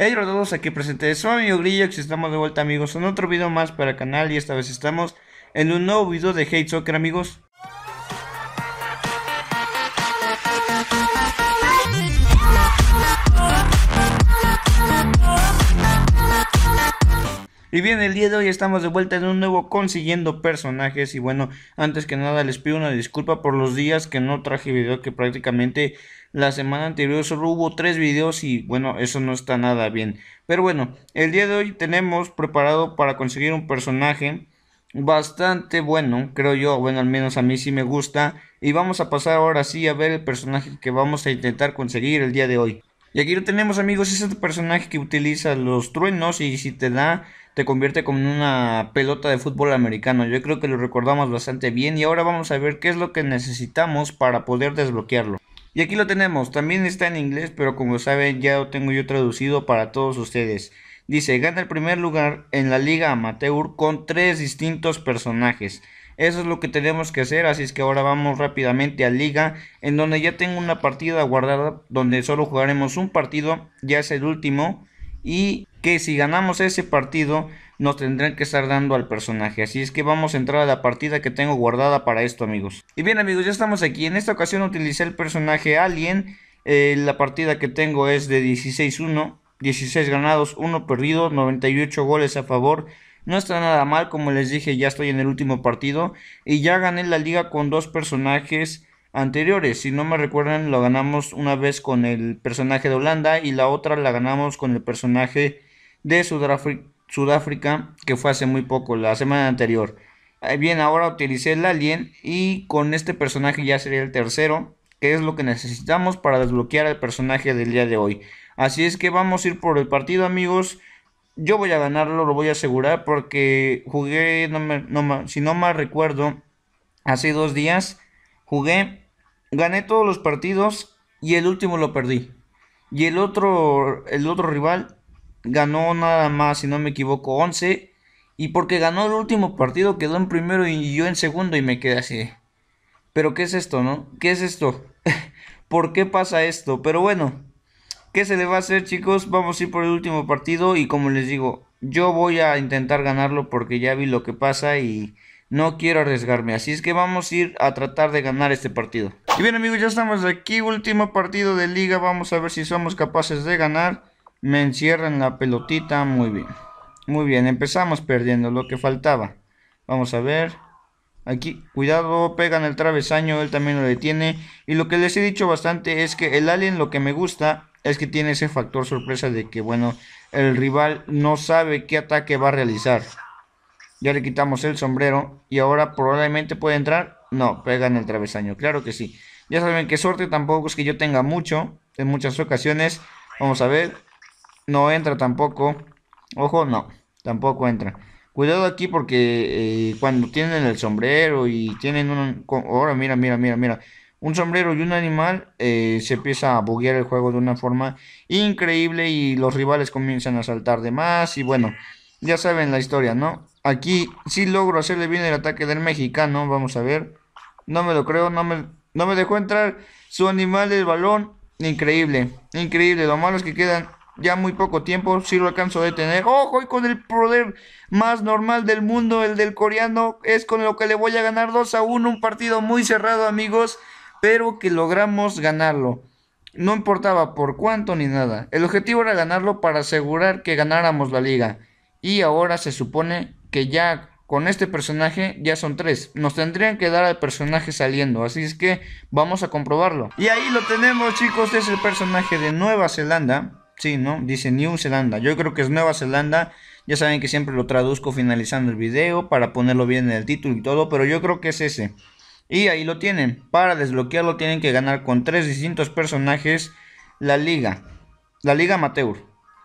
Hey, a aquí presentes, soy amigo Grillo y estamos de vuelta amigos en otro video más para el canal y esta vez estamos en un nuevo video de Hate Soccer amigos. Y bien, el día de hoy estamos de vuelta en un nuevo consiguiendo personajes. Y bueno, antes que nada les pido una disculpa por los días que no traje video, que prácticamente la semana anterior solo hubo tres videos y bueno, eso no está nada bien. Pero bueno, el día de hoy tenemos preparado para conseguir un personaje bastante bueno, creo yo, bueno, al menos a mí sí me gusta. Y vamos a pasar ahora sí a ver el personaje que vamos a intentar conseguir el día de hoy. Y aquí lo tenemos, amigos, es este personaje que utiliza los truenos y si te da, te convierte como en una pelota de fútbol americano. Yo creo que lo recordamos bastante bien y ahora vamos a ver qué es lo que necesitamos para poder desbloquearlo. Y aquí lo tenemos, también está en inglés, pero como saben ya lo tengo yo traducido para todos ustedes. Dice, gana el primer lugar en la liga amateur con tres distintos personajes. Eso es lo que tenemos que hacer, así es que ahora vamos rápidamente a liga, en donde ya tengo una partida guardada, donde solo jugaremos un partido, ya es el último, y que si ganamos ese partido nos tendrán que estar dando al personaje. Así es que vamos a entrar a la partida que tengo guardada para esto amigos. Y bien amigos, ya estamos aquí. En esta ocasión utilicé el personaje Alien. Eh, la partida que tengo es de 16-1, 16 ganados, 1 perdido, 98 goles a favor no está nada mal, como les dije, ya estoy en el último partido y ya gané la liga con dos personajes anteriores. Si no me recuerdan, lo ganamos una vez con el personaje de Holanda y la otra la ganamos con el personaje de Sudáfrica, que fue hace muy poco, la semana anterior. Eh, bien, ahora utilicé el alien y con este personaje ya sería el tercero, que es lo que necesitamos para desbloquear el personaje del día de hoy. Así es que vamos a ir por el partido amigos yo voy a ganarlo, lo voy a asegurar, porque jugué, no si no mal recuerdo, hace dos días jugué, gané todos los partidos y el último lo perdí. Y el otro, el otro rival ganó nada más, si no me equivoco, 11. Y porque ganó el último partido, quedó en primero y yo en segundo y me quedé así. Pero ¿qué es esto, no? ¿Qué es esto? ¿Por qué pasa esto? Pero bueno, ¿Qué se le va a hacer, chicos? Vamos a ir por el último partido y como les digo, yo voy a intentar ganarlo porque ya vi lo que pasa y no quiero arriesgarme. Así es que vamos a ir a tratar de ganar este partido. Y bien amigos, ya estamos aquí. Último partido de liga. Vamos a ver si somos capaces de ganar. Me encierran la pelotita. Muy bien. Muy bien, empezamos perdiendo lo que faltaba. Vamos a ver. Aquí, cuidado, pegan el travesaño, él también lo detiene. Y lo que les he dicho bastante es que el alien lo que me gusta es que tiene ese factor sorpresa de que, bueno, el rival no sabe qué ataque va a realizar. Ya le quitamos el sombrero y ahora probablemente puede entrar. No, pega en el travesaño, claro que sí. Ya saben que suerte tampoco es que yo tenga mucho en muchas ocasiones. Vamos a ver. No entra tampoco. Ojo, no, tampoco entra. Cuidado aquí porque eh, cuando tienen el sombrero y tienen un... Ahora, mira, mira, mira, mira un sombrero y un animal, eh, se empieza a buguear el juego de una forma increíble y los rivales comienzan a saltar de más y bueno, ya saben la historia, ¿no? Aquí sí logro hacerle bien el ataque del mexicano, vamos a ver. No me lo creo, no me, no me dejó entrar su animal del balón. Increíble, increíble. Lo malo es que quedan ya muy poco tiempo, si lo alcanzo a detener. ¡Ojo! Y con el poder más normal del mundo, el del coreano, es con lo que le voy a ganar 2 a 1. Un partido muy cerrado, amigos pero que logramos ganarlo. No importaba por cuánto ni nada. El objetivo era ganarlo para asegurar que ganáramos la liga. Y ahora se supone que ya con este personaje ya son tres. Nos tendrían que dar al personaje saliendo. Así es que vamos a comprobarlo. Y ahí lo tenemos chicos. Es el personaje de Nueva Zelanda. Sí, ¿no? Dice New Zelanda. Yo creo que es Nueva Zelanda. Ya saben que siempre lo traduzco finalizando el video para ponerlo bien en el título y todo. Pero yo creo que es ese. Y ahí lo tienen. Para desbloquearlo tienen que ganar con tres distintos personajes la liga. La liga amateur.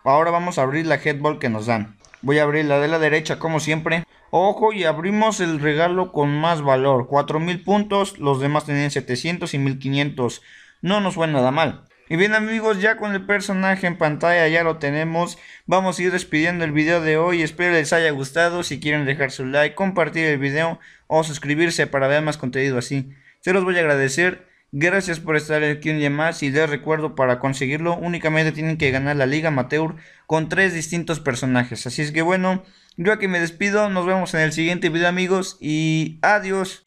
Ahora vamos a abrir la headball que nos dan. Voy a abrir la de la derecha como siempre. Ojo y abrimos el regalo con más valor. 4000 puntos. Los demás tenían 700 y 1500. No nos fue nada mal. Y bien amigos, ya con el personaje en pantalla ya lo tenemos. Vamos a ir despidiendo el video de hoy. Espero les haya gustado. Si quieren dejar su like, compartir el video o suscribirse para ver más contenido así. Se los voy a agradecer. Gracias por estar aquí un día más y les recuerdo para conseguirlo únicamente tienen que ganar la Liga Amateur con tres distintos personajes. Así es que bueno, yo aquí me despido, nos vemos en el siguiente video amigos y adiós.